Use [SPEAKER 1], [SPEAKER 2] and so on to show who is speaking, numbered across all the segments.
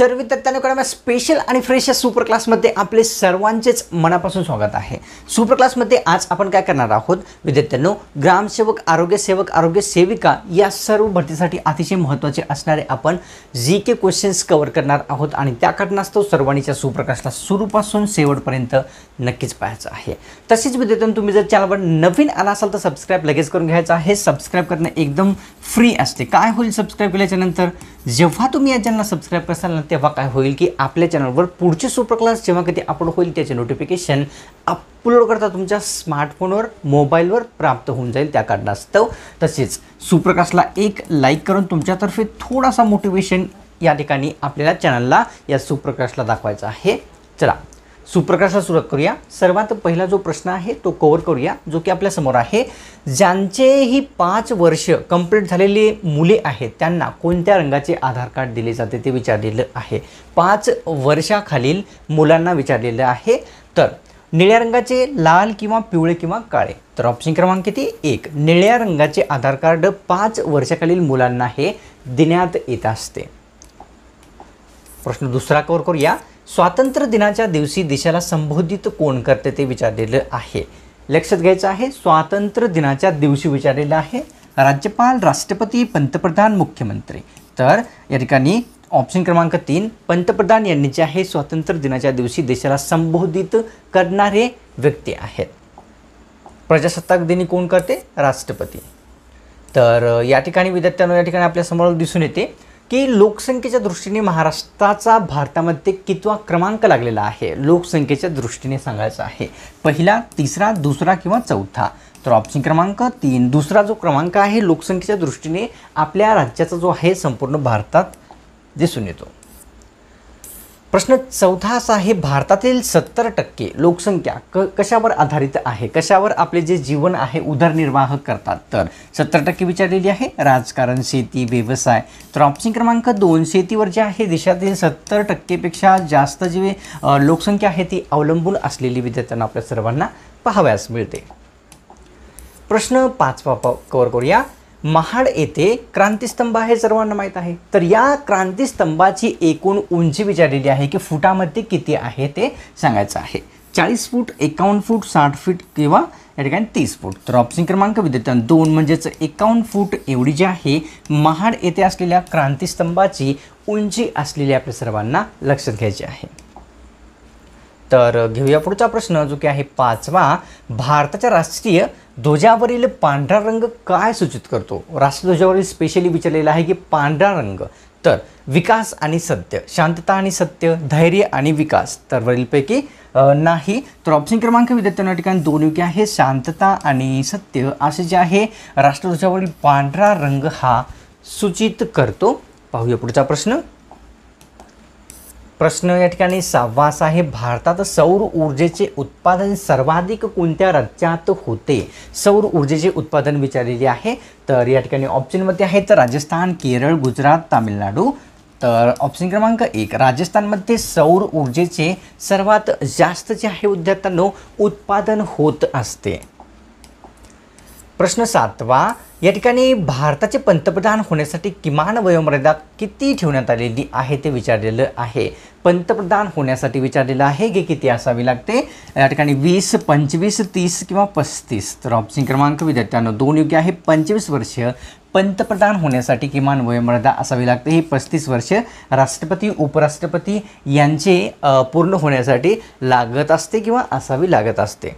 [SPEAKER 1] तर विद्यार्थ्यांकडे स्पेशल आणि फ्रेश या सुपर क्लासमध्ये आपले सर्वांचेच मनापासून स्वागत आहे सुपर क्लासमध्ये आज आपण काय करणार आहोत विद्यार्थ्यांनो ग्रामसेवक आरोग्यसेवक आरोग्य सेविका या सर्व भरतीसाठी अतिशय महत्त्वाचे असणारे आपण जी के क्वेश्चन्स कवर करणार आहोत आणि त्या कारणास्तव सर्वांनीच्या सुप्रकाशला सुरूपासून शेवटपर्यंत नक्कीच पाहायचं आहे तसेच विद्यार्थ्यांनो तुम्ही जर चॅनलवर नवीन आला असाल तर सबस्क्राईब लगेच करून घ्यायचं आहे सबस्क्राईब करणं एकदम फ्री असते काय होईल सबस्क्राईब केल्याच्यानंतर जेव्हा तुम्ही या चॅनलला सबस्क्राईब कराल ना तेव्हा काय होईल की आपल्या चॅनलवर पुढचे सुपर क्लास जेव्हा कधी अपलोड होईल त्याचे नोटिफिकेशन अपलोड करता तुमच्या स्मार्टफोनवर मोबाईलवर प्राप्त होऊन जाईल त्या कारणास्तव तसेच सुप्रकाशला एक लाईक करून तुमच्यातर्फे थोडासा मोटिवेशन या ठिकाणी आपल्याला चॅनलला या सुप्रकाशला दाखवायचा आहे चला सुप्रकाशला सुरुवात करूया सर्वात पहिला जो प्रश्न आहे तो कवर करूया जो की आपल्यासमोर आहे ज्यांचेही पाच वर्ष कंप्लीट झालेले मुले आहेत त्यांना कोणत्या रंगाचे आधार कार्ड दिले जाते ते विचारलेलं आहे पाच वर्षाखालील मुलांना विचारलेलं आहे तर निळ्या रंगाचे लाल किंवा पिवळे किंवा काळे तर ऑप्शन क्रमांक किती एक निळ्या रंगाचे आधार कार्ड पाच वर्षाखालील मुलांना हे देण्यात येत असते प्रश्न दुसरा कवर करूया स्वातंत्र्य दिनाच्या दिवशी देशाला संबोधित कोण करते ते विचारलेलं आहे लक्षात घ्यायचं आहे स्वातंत्र्य दिनाच्या दिवशी विचारलेलं आहे राज्यपाल राष्ट्रपती पंतप्रधान मुख्यमंत्री तर या ठिकाणी ऑप्शन क्रमांक तीन पंतप्रधान यांनी जे आहे स्वातंत्र्य दिनाच्या दिवशी देशाला संबोधित करणारे व्यक्ती आहेत प्रजासत्ताक दिनी कोण करते राष्ट्रपती तर या ठिकाणी विद्यार्थ्यांना या ठिकाणी आपल्यासमोर दिसून येते की लोकसंख्येच्या दृष्टीने महाराष्ट्राचा भारतामध्ये कितवा क्रमांक लागलेला आहे लोकसंख्येच्या दृष्टीने सांगायचा आहे पहिला तिसरा दुसरा किंवा चौथा तर ऑप्शन क्रमांक तीन दुसरा जो क्रमांक आहे लोकसंख्येच्या दृष्टीने आपल्या राज्याचा जो आहे संपूर्ण भारतात दिसून येतो प्रश्न चौथा असा आहे भारतातील सत्तर टक्के लोकसंख्या क कशावर आधारित आहे कशावर आपले जे जीवन आहे उदरनिर्वाह करतात तर सत्तर टक्के विचारलेली आहे राजकारण शेती व्यवसाय तर ऑप्शन क्रमांक दोन शेतीवर जे आहे देशातील सत्तर टक्केपेक्षा जास्त जी लोकसंख्या आहे ती अवलंबून असलेली विद्यार्थ्यांना आपल्या सर्वांना पाहाव्यास मिळते प्रश्न पाचवा कवर करूया महाड येथे क्रांतीस्तंभ आहे सर्वांना माहीत आहे तर या क्रांतीस्तंभाची एकूण उंची विचारलेली आहे की फुटामध्ये किती आहे ते सांगायचं आहे चाळीस फूट एकावन्न फूट साठ फूट किंवा या ठिकाणी तीस फूट तर ऑप्शन क्रमांक विद्यार्थ्यां दोन म्हणजेच एकावन्न फूट एवढी जी आहे महाड येथे असलेल्या क्रांतीस्तंभाची उंची असलेली आपल्या सर्वांना लक्षात घ्यायची आहे तर घेऊया पुढचा प्रश्न जो की आहे पाचवा भारताच्या राष्ट्रीय ध्वजावरील पांढरा रंग काय सूचित करतो राष्ट्रध्वजावरील स्पेशली विचारलेला आहे की पांढरा रंग तर विकास आणि सत्य शांतता आणि सत्य धैर्य आणि विकास तर वरीलपैकी नाही तर ऑप्शन क्रमांक विद्यार्थ्यांना ठिकाणी दोन योग्य आहे शांतता आणि सत्य असे जे आहे राष्ट्रध्वजावरील पांढरा रंग हा सूचित करतो पाहूया पुढचा प्रश्न प्रश्न या ठिकाणी सहावास आहे भारतात सौर ऊर्जेचे उत्पादन सर्वाधिक कोणत्या राज्यात होते सौर ऊर्जेचे उत्पादन विचारलेले आहे तर या ठिकाणी ऑप्शनमध्ये आहे तर राजस्थान केरळ गुजरात तामिळनाडू तर ऑप्शन क्रमांक एक राजस्थानमध्ये सौर ऊर्जेचे सर्वात जास्त जे आहे विद्यार्थ्यांनो उत्पादन होत असते प्रश्न सातवा या ठिकाणी भारताचे पंतप्रधान होण्यासाठी किमान वयोमर्यादा किती ठेवण्यात आलेली आहे ते विचारलेलं आहे पंतप्रधान होण्यासाठी विचारलेलं आहे की किती असावी लागते या ठिकाणी वीस पंचवीस तीस किंवा पस्तीस तर ऑप्शन क्रमांक विद्यार्थ्यांना दोन योग्य आहे पंचवीस वर्ष पंतप्रधान होण्यासाठी किमान वयोमर्यादा असावी लागते हे पस्तीस वर्ष राष्ट्रपती उपराष्ट्रपती यांचे पूर्ण होण्यासाठी लागत असते किंवा असावी लागत असते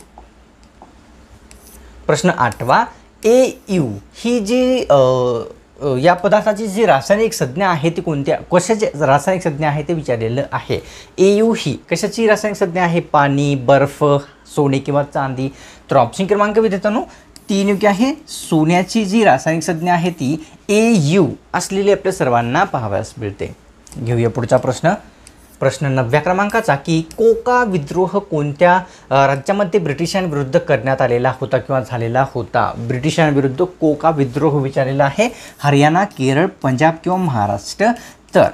[SPEAKER 1] प्रश्न आठवा ए यू ही जी या पदार्थाची जी रासायनिक संज्ञा आहे ती कोणत्या कशाची रासायनिक संज्ञा आहे ते विचारलेलं आहे ए यू ही कशाची रासायनिक संज्ञा आहे पाणी बर्फ सोने किंवा चांदी तर ऑप्शन क्रमांक विद्यार्थ्यांनो तीन योग्य आहे सोन्याची जी रासायनिक संज्ञा आहे ती ए यू असलेली आपल्या सर्वांना पाहाव्यास मिळते घेऊया पुढचा प्रश्न प्रश्न नव्या क्रमांकाचा की कोका विद्रोह कोणत्या राज्यामध्ये ब्रिटिशांविरुद्ध करण्यात आलेला होता किंवा झालेला होता ब्रिटिशांविरुद्ध कोका विद्रोह विचारलेला आहे हरियाणा केरळ पंजाब किंवा महाराष्ट्र तर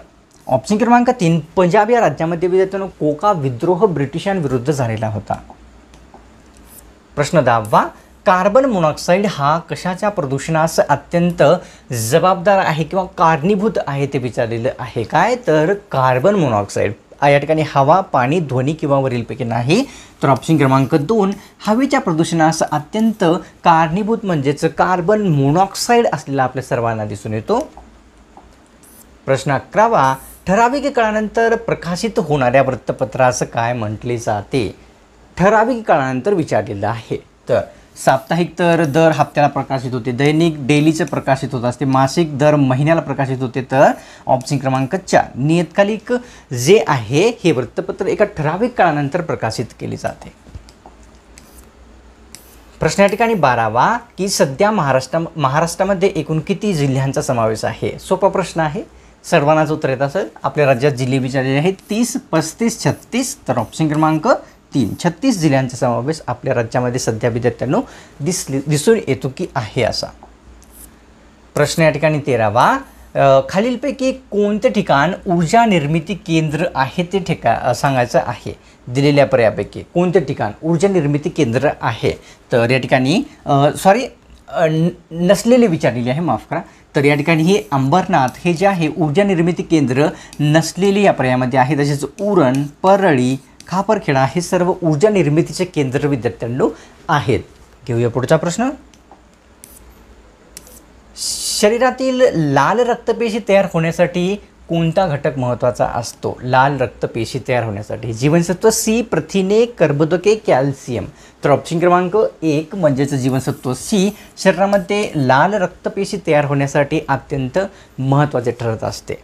[SPEAKER 1] ऑप्शन क्रमांक तीन पंजाब या राज्यामध्ये विद्यार्थ्यांनो कोका विद्रोह ब्रिटिशांविरुद्ध झालेला होता प्रश्न दहावा कार्बन मोनॉक्साईड हा कशाच्या प्रदूषणास अत्यंत जबाबदार आहे किंवा कारणीभूत आहे ते विचारलेलं आहे काय तर कार्बन मोनॉक्साईड या ठिकाणी हवा पाणी ध्वनी किंवा वरीलपैकी नाही तर ऑप्शन क्रमांक दोन हवेच्या प्रदूषणास अत्यंत कारणीभूत म्हणजेच कार्बन मोनॉक्साईड असलेला आपल्या सर्वांना दिसून येतो प्रश्न अकरावा ठराविक काळानंतर प्रकाशित होणाऱ्या वृत्तपत्रास काय म्हटले जाते ठराविक काळानंतर विचारलेलं आहे तर साप्ताहिक तर दर हप्त्याला प्रकाशित होते दैनिक डेलीचं प्रकाशित होत असते मासिक दर महिन्याला प्रकाशित होते तर ऑप्शन क्रमांक चार नियतकालिक जे आहे हे वृत्तपत्र एका ठराविक काळानंतर प्रकाशित केले जाते प्रश्न या ठिकाणी बारावा की सध्या महाराष्ट्र महाराष्ट्रामध्ये एकूण किती जिल्ह्यांचा समावेश आहे सोपा प्रश्न आहे सर्वांनाच उत्तर येत असेल आपल्या राज्यात जिल्हे विचारलेले आहेत तीस पस्तीस छत्तीस तर ऑप्शन क्रमांक तीन छत्तीस जिल्ह्यांचा समावेश आपल्या राज्यामध्ये सध्या विद्यार्थ्यांना दिसली दिसून येतो की आहे असा प्रश्न या ठिकाणी तेरावा खालीलपैकी कोणते ठिकाण ऊर्जा निर्मिती केंद्र आहे ते ठिका सांगायचं आहे दिलेल्या पर्यापैकी कोणते ठिकाण ऊर्जा निर्मिती केंद्र आहे तर या ठिकाणी सॉरी नसलेले विचारलेले आहे माफ करा तर या ठिकाणी हे अंबरनाथ हे जे आहे ऊर्जा निर्मिती केंद्र नसलेले या पर्यायामध्ये आहे तसेच उरण परळी खापरखेडा हे सर्व ऊर्जा निर्मितीचे केंद्र विद्यार्थ्यांनो आहेत घेऊया पुढचा प्रश्न शरीरातील लाल रक्तपेशी तयार होण्यासाठी कोणता घटक महत्त्वाचा असतो लाल रक्तपेशी तयार होण्यासाठी जीवनसत्व सी प्रथिने कर्बोदके कॅल्शियम तर ऑप्शन क्रमांक एक म्हणजेच जीवनसत्व सी शरीरामध्ये लाल रक्तपेशी तयार होण्यासाठी अत्यंत महत्त्वाचे ठरत असते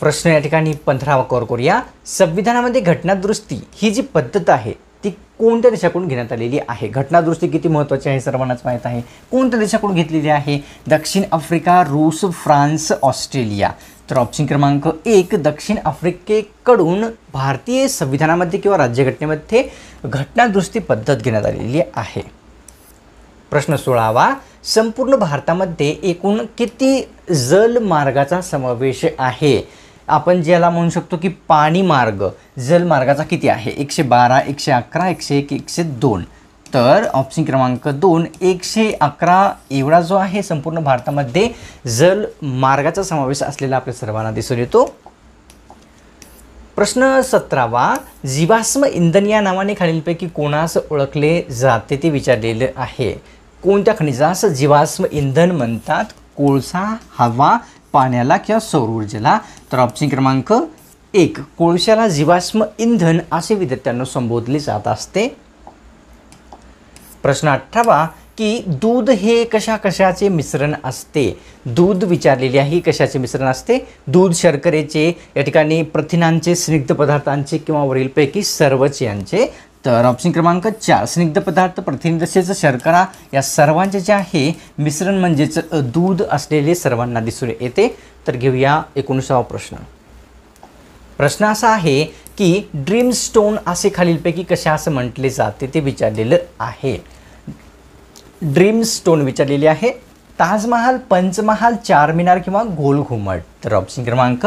[SPEAKER 1] प्रश्न या ठिकाणी पंधरावा कवर करूया संविधानामध्ये घटनादुरुस्ती ही जी पद्धत आहे ती कोणत्या देशाकडून घेण्यात आलेली आहे घटनादुरुस्ती किती महत्त्वाची आहे सर्वांनाच माहीत आहे कोणत्या देशाकडून घेतलेली आहे दक्षिण आफ्रिका रूस फ्रान्स ऑस्ट्रेलिया तर ऑप्शन क्रमांक एक दक्षिण आफ्रिकेकडून भारतीय संविधानामध्ये किंवा राज्यघटनेमध्ये घटनादुरुस्ती पद्धत घेण्यात आलेली आहे प्रश्न सोळावा संपूर्ण भारतामध्ये एकूण किती जलमार्गाचा समावेश आहे आपण ज्याला म्हणू शकतो की पाणी मार्ग मार्गाचा किती आहे एकशे बारा एकशे अकरा एकशे एक एकशे दोन तर ऑप्शन क्रमांक दोन एकशे अकरा एवढा जो आहे संपूर्ण भारतामध्ये जल मार्गाचा समावेश असलेला आपल्या सर्वांना दिसून येतो प्रश्न सतरावा जीवाश्म इंधन या नावाने खालीलपैकी कोणास ओळखले जाते ते विचारलेलं आहे कोणत्या खनिजास जीवाश्म इंधन म्हणतात कोळसा हवा पाण्याला किंवा सौर ऊर्जेला तर ऑप्शन क्रमांक एक कोळशाला जीवाश्म इंधन असे विद्यार्थ्यांना संबोधले जात असते प्रश्न अठरावा की दूध हे कशा कशाचे मिश्रण असते दूध विचारलेले आहे कशाचे मिश्रण असते दूध शर्करेचे या ठिकाणी प्रथिनांचे स्निग्ध पदार्थांचे किंवा वरीलपैकी सर्वच यांचे तर ऑप्शन क्रमांक चार स्निग्ध पदार्थ प्रथिन तसेच शर्करा या सर्वांचे जे आहे मिश्रण म्हणजेच दूध असलेले सर्वांना दिसून येते तर घेऊया एकोणीसावा प्रश्न प्रश्न असा आहे की ड्रीम स्टोन असे खालीलपैकी कशा असं म्हटले जाते ते विचारलेलं आहे ड्रीम स्टोन विचारलेले आहे ताजमहाल पंचमहाल चारमिनार किंवा गोल घुमट तर ऑप्शन क्रमांक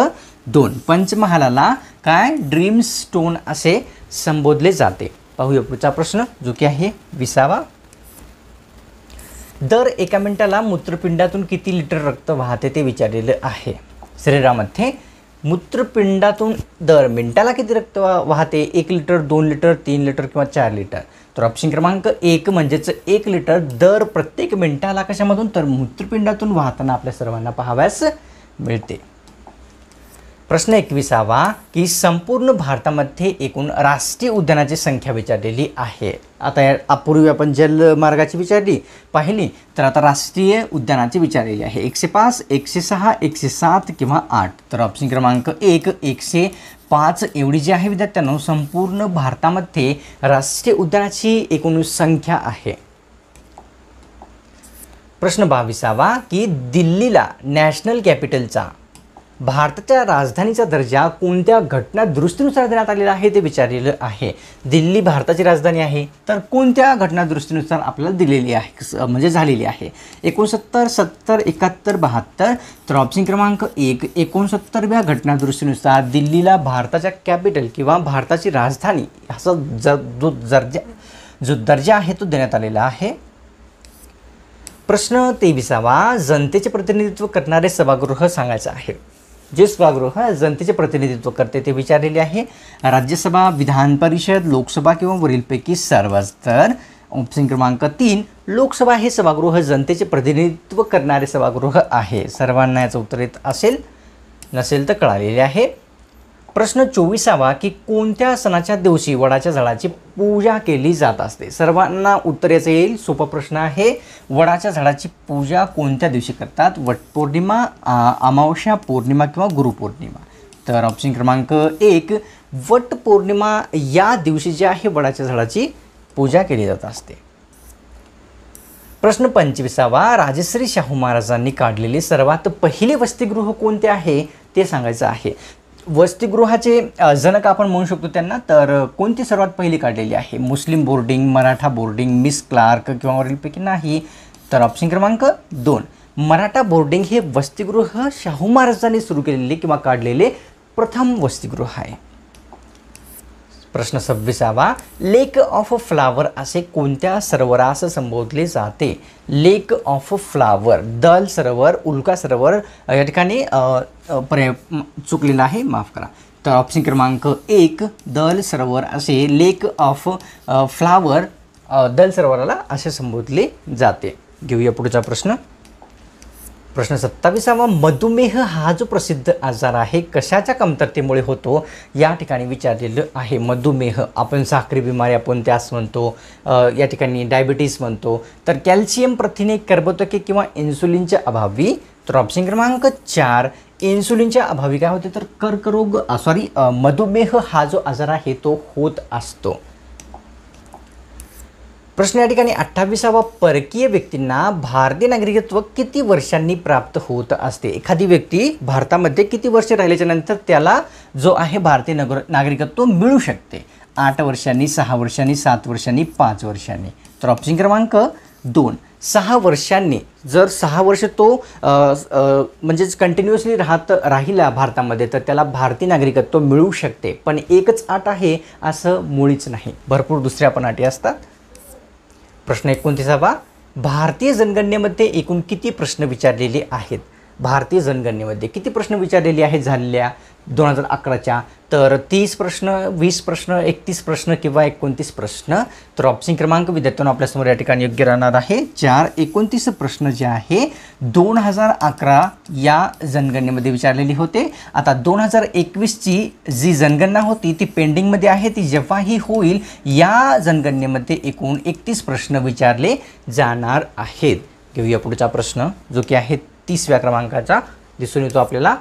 [SPEAKER 1] दोन पंचमहालाला काय ड्रीम स्टोन असे संबोधले जाते पाहूया पुढचा प्रश्न जो की आहे विसावा दर एका मिनिटाला मूत्रपिंडातून किती लिटर रक्त वाहते ते विचारलेलं आहे शरीरामध्ये मूत्रपिंडातून दर मिनिटाला किती रक्त वाहते एक लिटर दोन लिटर तीन लिटर किंवा चार लिटर तर ऑप्शन क्रमांक एक म्हणजेच एक लिटर दर प्रत्येक मिनिटाला कशामधून तर मूत्रपिंडातून वाहताना आपल्या सर्वांना पाहाव्यास मिळते प्रश्न एकविसावा की संपूर्ण भारतामध्ये एकूण राष्ट्रीय उद्यानाची संख्या विचारलेली आहे आता या अपूर्वी आपण जलमार्गाची विचारली पाहिली तर आता राष्ट्रीय उद्यानाची विचारलेली आहे एकशे पाच एकशे सहा एकशे सात किंवा आठ तर ऑप्शन क्रमांक एक एकशे पाच एवढी जी आहे विद्यार्थ्यांनो संपूर्ण भारतामध्ये राष्ट्रीय उद्यानाची एकूण संख्या आहे प्रश्न बावीसावा की दिल्लीला नॅशनल कॅपिटलचा भारताच्या राजधानीचा दर्जा कोणत्या घटना दुरुस्तीनुसार देण्यात आलेला आहे ते विचारलेलं आहे दिल्ली भारताची राजधानी आहे तर कोणत्या घटना दुरुस्तीनुसार आपल्याला दिलेली आहे म्हणजे झालेली आहे एकोणसत्तर सत्तर एकाहत्तर बहात्तर तर ऑप्शन क्रमांक एक एकोणसत्तरव्या घटना दुरुस्तीनुसार दिल्लीला भारताच्या कॅपिटल किंवा भारताची राजधानी असा जो दर्जा जो दर्जा आहे तो देण्यात आलेला आहे प्रश्न तेविसावा जनतेचे प्रतिनिधित्व करणारे सभागृह सांगायचं आहे जे सभागृह जनतेचे प्रतिनिधित्व करते ते विचारलेले आहे राज्यसभा विधान परिषद लोकसभा किंवा वरीलपैकी सर्वच तर ऑप्शन क्रमांक तीन लोकसभा हे सभागृह जनतेचे प्रतिनिधित्व करणारे सभागृह आहे सर्वांना याचं उत्तर येत असेल नसेल तर कळालेले आहे प्रश्न चोवीसावा की कोणत्या सणाच्या दिवशी वडाच्या झाडाची पूजा केली जात असते सर्वांना उत्तर याचं येईल सोपा प्रश्न आहे वडाच्या झाडाची पूजा कोणत्या दिवशी करतात वटपौर्णिमा अमावस्या पौर्णिमा किंवा गुरुपौर्णिमा तर ऑप्शन क्रमांक एक वटपौर्णिमा या दिवशी जी आहे वडाच्या झाडाची पूजा केली जात असते प्रश्न पंचवीसावा राजश्री शाहू महाराजांनी काढलेली सर्वात पहिले वसतिगृह कोणते आहे ते सांगायचं आहे वसतिगृहाचे जनक आपण म्हणू शकतो त्यांना तर कोणती सर्वात पहिली काढलेली आहे मुस्लिम boarding Maratha boarding Miss Clark किंवा वरीलपैकी नाही तर ऑप्शन क्रमांक दोन मराठा बोर्डिंग हे वसतिगृह शाहू महाराजांनी सुरू केलेले किंवा काढलेले प्रथम वसतिगृह आहे प्रश्न सव्वीसावा लेक ऑफ फ्लावर असे कोणत्या सरोवरास संबोधले जाते लेक ऑफ फ्लावर दल सरोवर उल्का सरोवर या ठिकाणी चुकलेला आहे माफ करा तर ऑप्शन क्रमांक एक दल सरोवर असे लेक ऑफ फ्लावर दल सरोवराला असे संबोधले जाते घेऊया पुढचा प्रश्न प्रश्न सत्तावीसावा मधुमेह हा जो प्रसिद्ध आजार आहे कशाच्या कमतरतेमुळे होतो या ठिकाणी विचारलेलं आहे मधुमेह आपण साखरी बिमारी आपण त्यास म्हणतो या ठिकाणी डायबिटीस म्हणतो तर कॅल्शियम प्रथिने कर्बोतके किंवा इन्सुलिनच्या अभावी तर ऑप्शन क्रमांक चार इन्सुलिनच्या अभावी काय होते तर कर्करोग सॉरी मधुमेह हा जो आजार आहे तो होत असतो प्रश्न या ठिकाणी अठ्ठावीसावा परकीय व्यक्तींना भारतीय नागरिकत्व किती वर्षांनी प्राप्त होत असते एखादी व्यक्ती भारतामध्ये किती वर्ष राहिल्याच्या नंतर त्याला जो आहे भारतीय नगर नागरिकत्व मिळू शकते आठ वर्षांनी सहा वर्षांनी सात वर्षांनी पाच वर्षांनी तर ऑप्शन क्रमांक दोन सहा वर्षांनी जर सहा वर्ष तो म्हणजेच कंटिन्युअसली राहत राहिला भारतामध्ये तर त्याला भारतीय नागरिकत्व मिळू शकते पण एकच आट आहे असं मुळीच नाही भरपूर दुसऱ्या पण अटी असतात प्रश्न एकोणतीसावा भारतीय जनगणनेमध्ये एकूण किती प्रश्न विचारलेले आहेत भारतीय जनगणनेमध्ये किती प्रश्न विचारलेले आहेत झालेल्या दोन हजार अकराच्या तर तीस प्रश्न वीस प्रश्न एकतीस प्रश्न किंवा एकोणतीस प्रश्न तर ऑप्शन क्रमांक विद्यार्थ्यांना आपल्यासमोर या ठिकाणी योग्य राहणार आहे चार एकोणतीस प्रश्न जे आहे दोन हजार अकरा या जनगणनेमध्ये विचारलेली होते आता दोन हजार एकवीसची जी जनगणना होती ती पेंडिंगमध्ये आहे ती जेव्हाही होईल या जनगणनेमध्ये एकूण एकतीस प्रश्न विचारले जाणार आहेत घेऊया पुढचा प्रश्न जो की आहे तिसव्या क्रमांकाचा दिसून येतो आपल्याला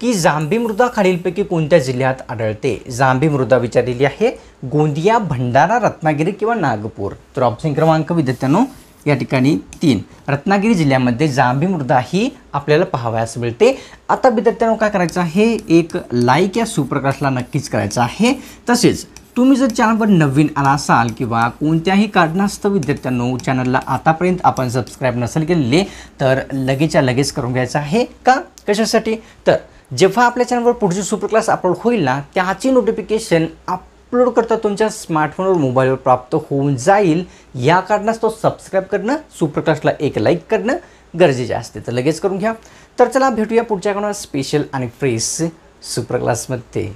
[SPEAKER 1] की जांभी मृदा खालीलपैकी कोणत्या जिल्ह्यात आढळते जांभी मृदा विचारलेली आहे गोंदिया भंडारा रत्नागिरी किंवा नागपूर तर ऑप्शन क्रमांक विद्यार्थ्यांनो या ठिकाणी तीन रत्नागिरी जिल्ह्यामध्ये जांभी मृदा ही आपल्याला पाहावयास मिळते आता विद्यार्थ्यांनो काय करायचं आहे एक लाईक या सुप्रकाशला नक्कीच करायचं आहे तसेच तुम्ही जर चॅनलवर नवीन आला असाल किंवा कोणत्याही कारणास्तव विद्यार्थ्यांनो चॅनलला आतापर्यंत आपण सबस्क्राईब नसेल केले तर लगेचच्या लगेच करून घ्यायचं आहे का कशासाठी तर जेव्हा आपल्या चॅनलवर पुढची सुपर क्लास अपलोड होईल ना त्याची नोटिफिकेशन अपलोड करता तुमच्या स्मार्टफोनवर मोबाईलवर प्राप्त होऊन जाईल या कारणास्तव सबस्क्राईब करणं सुपर क्लासला एक लाईक करणं गरजेचे असते तर लगेच करून घ्या तर चला भेटूया पुढच्या स्पेशल आणि फ्रेश सुपर क्लासमध्ये